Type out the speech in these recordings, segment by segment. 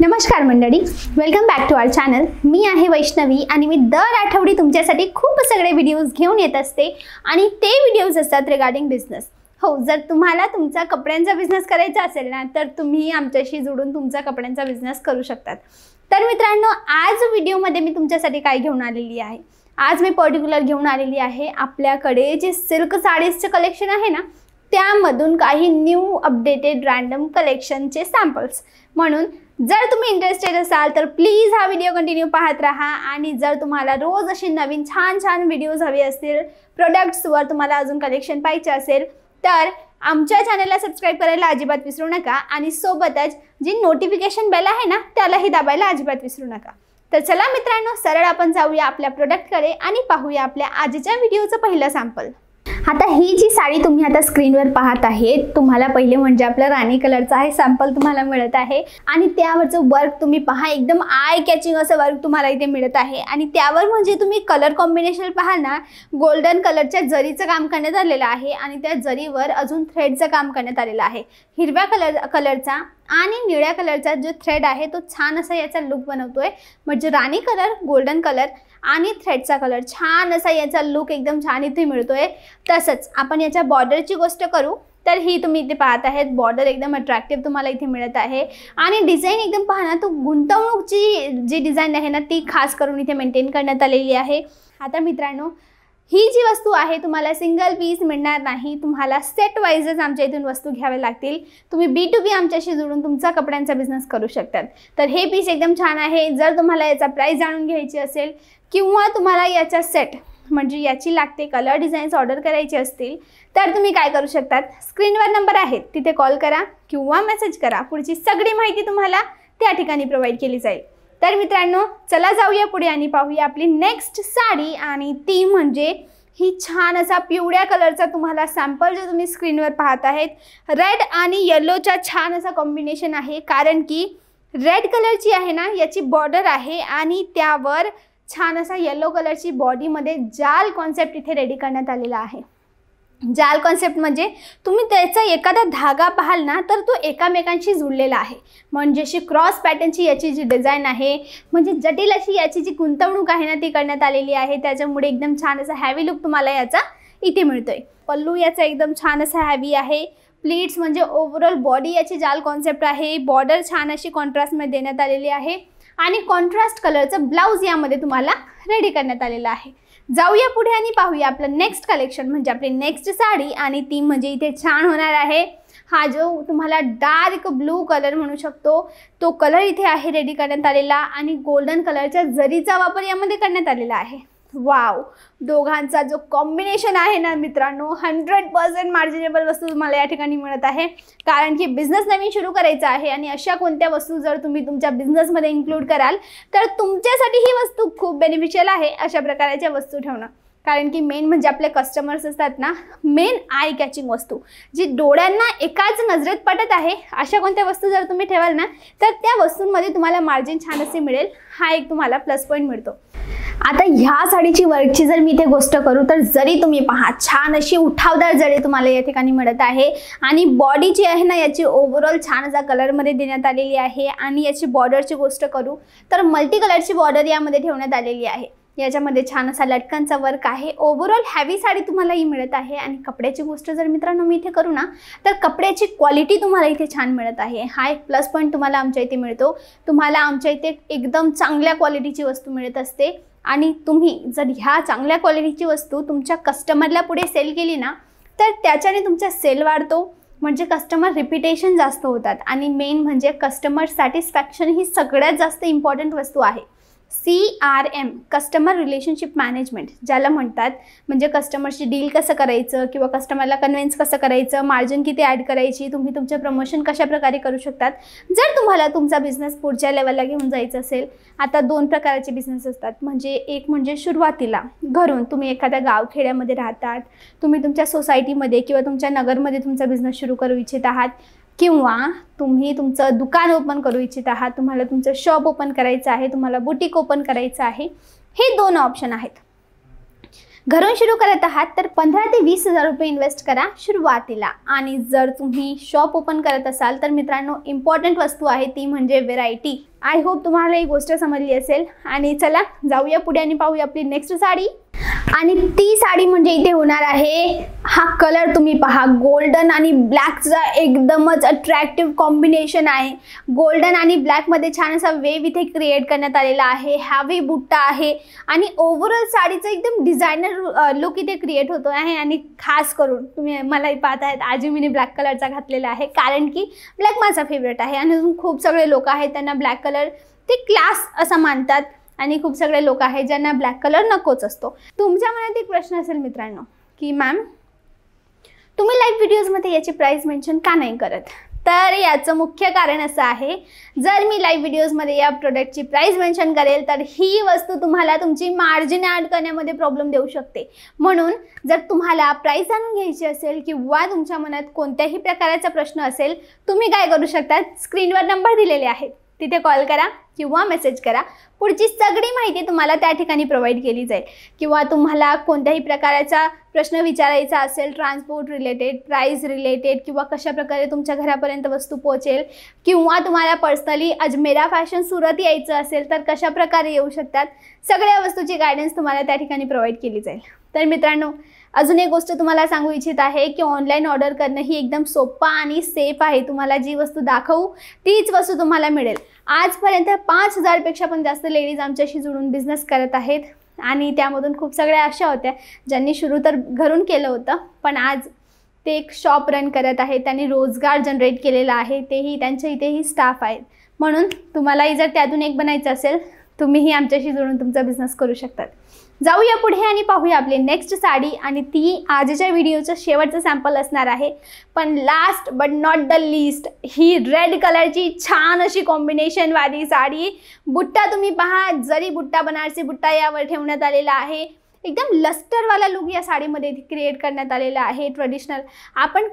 नमस्कार मंडळी welcome back to our channel मी आहे वैष्णवी आणि मी दर आठवडी तुमच्यासाठी खूप सगळे व्हिडिओज घेऊन येत असते आणि ते व्हिडिओज असतात रिगार्डिंग बिझनेस हो जर तुम्हाला तुमचा कपड्यांचा बिझनेस करायचा असेल ना तर तुम्ही आमच्याशी जुडून तुमचा कपड्यांचा बिझनेस करू शकतात तर मित्रांनो आज व्हिडिओमध्ये मी तुमच्यासाठी काय घेऊन आलेली आहे आज मी पर्टिक्युलर घेऊन आलेली आहे आपल्याकडे जे सिल्क साडीजचं कलेक्शन आहे ना त्यामधून काही न्यू अपडेटेड रँडम कलेक्शनचे सॅम्पल्स म्हणून जर तुम्ही इंटरेस्टेड असाल तर प्लीज हा व्हिडिओ कंटिन्यू पाहत राहा आणि जर तुम्हाला रोज असे नवीन छान छान व्हिडिओज हवे असतील प्रोडक्ट्सवर तुम्हाला अजून कलेक्शन पाहिजे असेल तर आमच्या चॅनलला सबस्क्राईब करायला अजिबात विसरू नका आणि सोबतच जी नोटिफिकेशन बेल आहे ना त्यालाही दाबायला अजिबात विसरू नका तर चला मित्रांनो सरळ आपण जाऊया आपल्या प्रोडक्टकडे आणि पाहूया आपल्या आजच्या व्हिडिओचं पहिलं सॅम्पल आता ही जी साडी तुम्ही आता स्क्रीनवर पाहत आहे तुम्हाला पहिले म्हणजे आपलं राणी कलरचा आहे सॅम्पल तुम्हाला मिळत आहे आणि त्यावरचं वर्क तुम्ही पहा एकदम आय कॅचिंग असं वर्क तुम्हाला इथे मिळत आहे आणि त्यावर म्हणजे तुम्ही कलर कॉम्बिनेशन पाहाल ना गोल्डन कलरच्या जरीचं काम करण्यात आलेलं आहे आणि त्या जरीवर अजून थ्रेडचं काम करण्यात आलेलं आहे हिरव्या कलर कलरचा आणि निळ्या कलरचा जो थ्रेड आहे तो छान असा याचा लुक बनवतोय म्हणजे राणी कलर गोल्डन कलर आणि थ्रेडचा कलर छान असा याचा लुक एकदम छान इथे मिळतोय तसंच आपण याच्या बॉर्डरची गोष्ट करू तर ही तुम्ही इथे पाहत आहेत बॉर्डर एकदम अट्रॅक्टिव्ह तुम्हाला इथे मिळत आहे आणि डिझाईन एकदम पाहणार तो गुंतवणूकची जी डिझाईन आहे ना ती खास करून इथे मेंटेन करण्यात आलेली आहे आता मित्रांनो ही जी वस्तू आहे तुम्हाला सिंगल पीस मिळणार नाही तुम्हाला सेट वाईजच आमच्या इथून वस्तू घ्याव्या लागतील तुम्ही बी टू बी आमच्याशी जोडून तुमचा कपड्यांचा बिझनेस करू शकतात तर हे पीस एकदम छान आहे जर तुम्हाला याचा प्राईस जाणून घ्यायची असेल किंवा तुम्हाला याचा सेट म्हणजे याची लागते कलर डिझाईन्स ऑर्डर करायची असतील तर तुम्ही काय करू शकतात स्क्रीनवर नंबर आहेत तिथे कॉल करा किंवा मेसेज करा पुढची सगळी माहिती तुम्हाला त्या ठिकाणी प्रोव्हाइड केली जाईल तर मित्रांनो चला जाऊया पुढे आणि पाहूया आपली नेक्स्ट साडी आणि ती म्हणजे ही छान असा पिवळ्या कलरचा तुम्हाला सॅम्पल जो तुम्ही स्क्रीनवर पाहत आहेत रेड आणि येलोचा छान असा कॉम्बिनेशन आहे कारण की रेड कलरची आहे ना याची बॉर्डर आहे आणि त्यावर छान असा येलो कलरची बॉडीमध्ये जाल कॉन्सेप्ट इथे रेडी करण्यात आलेला आहे जाल कॉन्सेप्ट म्हणजे तुम्ही त्याचा एखादा धागा पाहाल ना तर तो एकामेकांशी जुळलेला आहे म्हणजे अशी क्रॉस पॅटर्नची याची जी डिझाईन आहे म्हणजे जटिल अशी याची जी गुंतवणूक आहे ना ती करण्यात आलेली आहे त्याच्यामुळे एकदम छान असा हॅवी लुक तुम्हाला याचा इथे मिळतोय पल्लू याचा एकदम छान असा हॅवी आहे प्लीट्स म्हणजे ओव्हरऑल बॉडी याची जाल कॉन्सेप्ट आहे बॉर्डर छान अशी कॉन्ट्रास्टमध्ये देण्यात आलेली आहे आणि कॉन्ट्रास्ट कलरचं ब्लाऊज यामध्ये तुम्हाला रेडी करण्यात आलेलं आहे जाऊया पुढे आणि पाहूया आपलं नेक्स्ट कलेक्शन म्हणजे आपली नेक्स्ट साडी आणि ती म्हणजे इथे छान होणार आहे हा जो तुम्हाला डार्क ब्लू कलर म्हणू शकतो तो कलर इथे आहे रेडी करण्यात आलेला आणि गोल्डन कलरच्या जरीचा वापर यामध्ये करण्यात आलेला आहे वाव दोघांचा जो कॉम्बिनेशन आहे ना मित्रांनो हंड्रेड पर्सेंट मार्जिनेबल वस्तू तुम्हाला या ठिकाणी मिळत आहे कारण की बिझनेस नवीन सुरू करायचा आहे आणि अशा कोणत्या वस्तू जर तुम्ही तुमच्या बिझनेसमध्ये इन्क्लूड कराल तर तुमच्यासाठी ही वस्तू खूप बेनिफिशियल आहे अशा प्रकारच्या वस्तू ठेवणं कारण की मेन म्हणजे आपले कस्टमर्स असतात ना मेन आय कॅचिंग वस्तू जी डोळ्यांना एकाच नजरेत पटत आहे अशा कोणत्या वस्तू जर तुम्ही ठेवाल ना तर त्या वस्तूंमध्ये तुम्हाला मार्जिन छान असे मिळेल हा एक तुम्हाला प्लस पॉईंट मिळतो आता ह्या साडीची वर्कची जर मी इथे गोष्ट करू तर जरी तुम्ही पहा छान अशी उठावदार जरी तुम्हाला या ठिकाणी मिळत आहे आणि बॉडी जी आहे ना याची ओव्हरऑल छान असा कलरमध्ये देण्यात आलेली आहे आणि याची बॉर्डरची गोष्ट करू तर मल्टी कलरची बॉर्डर यामध्ये ठेवण्यात आलेली आहे याच्यामध्ये छान असा लटकनचा वर्क आहे ओव्हरऑल हॅवी साडी तुम्हाला ही मिळत आहे आणि कपड्याची गोष्ट जर मित्रांनो मी इथे करू ना तर कपड्याची क्वालिटी तुम्हाला इथे छान मिळत आहे हा एक प्लस पॉईंट तुम्हाला आमच्या इथे मिळतो तुम्हाला आमच्या इथे एकदम चांगल्या क्वालिटीची वस्तू मिळत असते आणि तुम्ही जर ह्या चांगल्या क्वालिटीची वस्तू तुमच्या कस्टमरला पुढे सेल केली ना तर त्याच्याने तुमचा सेल वाढतो म्हणजे कस्टमर रिपिटेशन जास्त होतात आणि मेन म्हणजे कस्टमर सॅटिस्फॅक्शन ही सगळ्यात जास्त इम्पॉर्टंट वस्तू आहे C R M customer relationship management ज्याला म्हणतात म्हणजे कस्टमरशी डील कसं करायचं किंवा कस्टमरला कन्व्हिन्स कसं करायचं मार्जिन किती ॲड करायची तुम्ही तुमचं प्रमोशन कशा प्रकारे करू शकतात जर तुम्हाला तुमचा बिझनेस पुढच्या लेवलला घेऊन जायचं असेल आता दोन प्रकारचे बिझनेस असतात म्हणजे एक म्हणजे सुरुवातीला घरून तुम्ही एखाद्या गावखेड्यामध्ये राहतात तुम्ही तुमच्या सोसायटीमध्ये किंवा तुमच्या नगरमध्ये तुमचा बिझनेस सुरू करू इच्छित आहात किंवा तुम्ही तुमचं दुकान ओपन करू इच्छित आहात तुम्हाला तुमचं शॉप ओपन करायचं आहे तुम्हाला बुटीक ओपन करायचं आहे हे दोन ऑप्शन आहेत घरून सुरू करत आहात तर पंधरा ते वीस हजार रुपये इन्व्हेस्ट करा सुरुवातीला आणि जर तुम्ही शॉप ओपन करत असाल तर मित्रांनो इम्पॉर्टंट वस्तू आहे ती म्हणजे व्हेरायटी आय होप तुम्हाला ही गोष्ट समजली असेल आणि चला जाऊया पुढे आणि पाहूया आपली नेक्स्ट साडी आणि ती साडी म्हणजे इथे होणार आहे हा कलर तुम्ही पहा गोल्डन आणि ब्लॅकचा एकदमच अट्रॅक्टिव्ह कॉम्बिनेशन आहे गोल्डन आणि ब्लॅकमध्ये छान असा वेव इथे क्रिएट करण्यात आलेला आहे हॅवी बुट्टा आहे आणि ओव्हरऑल साडीचा एकदम डिझायनर लुक इथे क्रिएट होतो आहे आणि खास करून तुम्ही मलाही पाहत आहेत आजी मीने ब्लॅक कलरचा घातलेला आहे कारण की ब्लॅक माझा फेवरेट आहे आणि खूप सगळे लोक आहेत त्यांना ब्लॅक कलर ते क्लास असं मानतात आणि खूप सगळे लोक आहेत ज्यांना ब्लॅक कलर नकोच असतो तुमच्या मनात एक प्रश्न असेल मित्रांनो की मॅम तुम्ही लाईव्ह व्हिडिओजमध्ये याची प्राईस मेन्शन का नाही करत तर याचं मुख्य कारण असं आहे जर मी लाईव्ह व्हिडिओजमध्ये या प्रोडक्टची प्राईस मेन्शन करेल तर ही वस्तू तुम्हाला तुमची मार्जिन ॲड करण्यामध्ये प्रॉब्लेम देऊ शकते म्हणून जर तुम्हाला प्राईस जाणून घ्यायची असेल किंवा तुमच्या मनात कोणत्याही प्रकाराचा प्रश्न असेल तुम्ही काय करू शकता स्क्रीनवर नंबर दिलेले आहेत तिथे कॉल करा किंवा मेसेज करा पुढची सगळी माहिती तुम्हाला त्या ठिकाणी प्रोव्हाइड केली जाईल किंवा तुम्हाला कोणत्याही प्रकाराचा प्रश्न विचारायचा असेल ट्रान्सपोर्ट रिलेटेड प्राईज रिलेटेड किंवा कशाप्रकारे तुमच्या घरापर्यंत वस्तू पोहोचेल किंवा तुम्हाला पर्सनली अजमेरा फॅशन सुरत यायचं असेल तर कशाप्रकारे येऊ शकतात सगळ्या वस्तूची गायडन्स तुम्हाला त्या ठिकाणी प्रोव्हाइड केली जाईल तर मित्रांनो अजून एक गोष्ट तुम्हाला सांगू इच्छित आहे की ऑनलाईन ऑर्डर करणं ही एकदम सोपं आणि सेफ आहे तुम्हाला जी वस्तू दाखवू तीच वस्तू तुम्हाला मिळेल आजपर्यंत पाच हजारपेक्षा पण जास्त लेडीज आमच्याशी जुळून बिझनेस करत आहेत आणि त्यामधून खूप सगळ्या अशा होत्या ज्यांनी सुरू तर घरून केलं होतं पण आज ते एक शॉप रन करत आहे त्यांनी रोजगार जनरेट केलेला आहे तेही त्यांच्या इथेही स्टाफ आहेत म्हणून तुम्हालाही जर त्यातून एक बनायचं असेल तुम्हीही आमच्याशी जुळून तुमचा बिझनेस करू शकतात जाऊया पुढे आणि पाहूया आपली नेक्स्ट साडी आणि ती आजच्या व्हिडिओचं शेवटचं सॅम्पल असणार आहे पण last but not the least ही रेड कलरची छान अशी कॉम्बिनेशनवाली साडी बुट्टा तुम्ही पहा जरी बुट्टा बनारसी बुट्टा यावर ठेवण्यात आलेला आहे एकदम लस्टरवाला लुक या साडीमध्ये क्रिएट करण्यात आलेला आहे ट्रेडिशनल आपण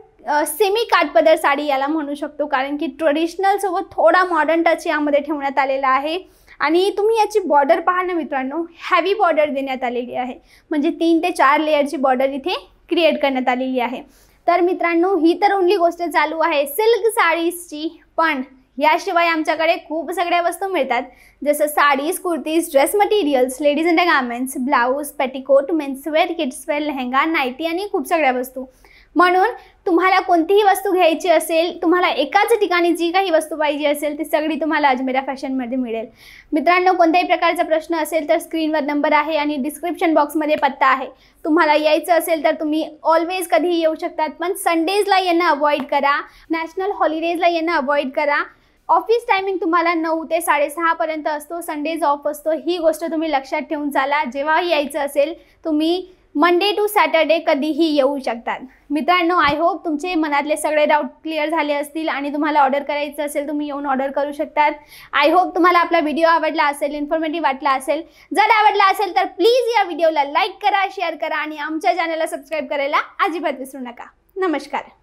सेमी काटपदर साडी याला म्हणू शकतो कारण की ट्रेडिशनलसोबत थोडा मॉडर्न टच यामध्ये ठेवण्यात आलेला आहे आणि तुम्ही याची बॉर्डर पहा ना मित्रांनो हॅवी बॉर्डर देण्यात आलेली आहे म्हणजे तीन ते चार लेअरची बॉर्डर इथे क्रिएट करण्यात आलेली आहे तर मित्रांनो ही तर ओनली गोष्ट चालू आहे सिल्क साडीजची पण याशिवाय आमच्याकडे खूप सगळ्या वस्तू मिळतात जसं saris kurtis dress materials ladies and garments blouse petticoat menswear kidswear lehenga nighty आणि खूप सगळ्या वस्तू म्हणून तुम्हाला कोणतीही वस्तू घ्यायची असेल तुम्हाला एकाच ठिकाणी जी काही वस्तू पाहिजे असेल ती सगळी तुम्हाला अजमेरा फॅशनमध्ये मिळेल मित्रांनो कोणत्याही प्रकारचा प्रश्न असेल तर स्क्रीनवर नंबर आहे आणि डिस्क्रिप्शन बॉक्समध्ये पत्ता आहे तुम्हाला यायचं असेल तर तुम्ही ऑलवेज कधीही येऊ शकतात पण संडेजला यांना अवॉइड करा नॅशनल हॉलिडेजला यांना अवॉइड करा ऑफिस टायमिंग तुम्हाला नऊ ते साडेसहापर्यंत असतो संडेज ऑफ असतो ही गोष्ट तुम्ही लक्षात ठेवून चाला जेव्हाही यायचं असेल तुम्ही मंडे टू सॅटरडे कधीही येऊ शकतात मित्रांनो आय होप तुमचे मनातले सगळे डाऊट क्लिअर झाले असतील आणि तुम्हाला ऑर्डर करायचं असेल तुम्ही येऊन ऑर्डर करू शकतात आय होप तुम्हाला आपला व्हिडिओ आवडला असेल इन्फॉर्मेटिव्ह वाटला असेल जर आवडला असेल तर प्लीज या व्हिडिओला लाईक करा शेअर करा आणि आमच्या चॅनलला सबस्क्राईब करायला अजिबात विसरू नका नमस्कार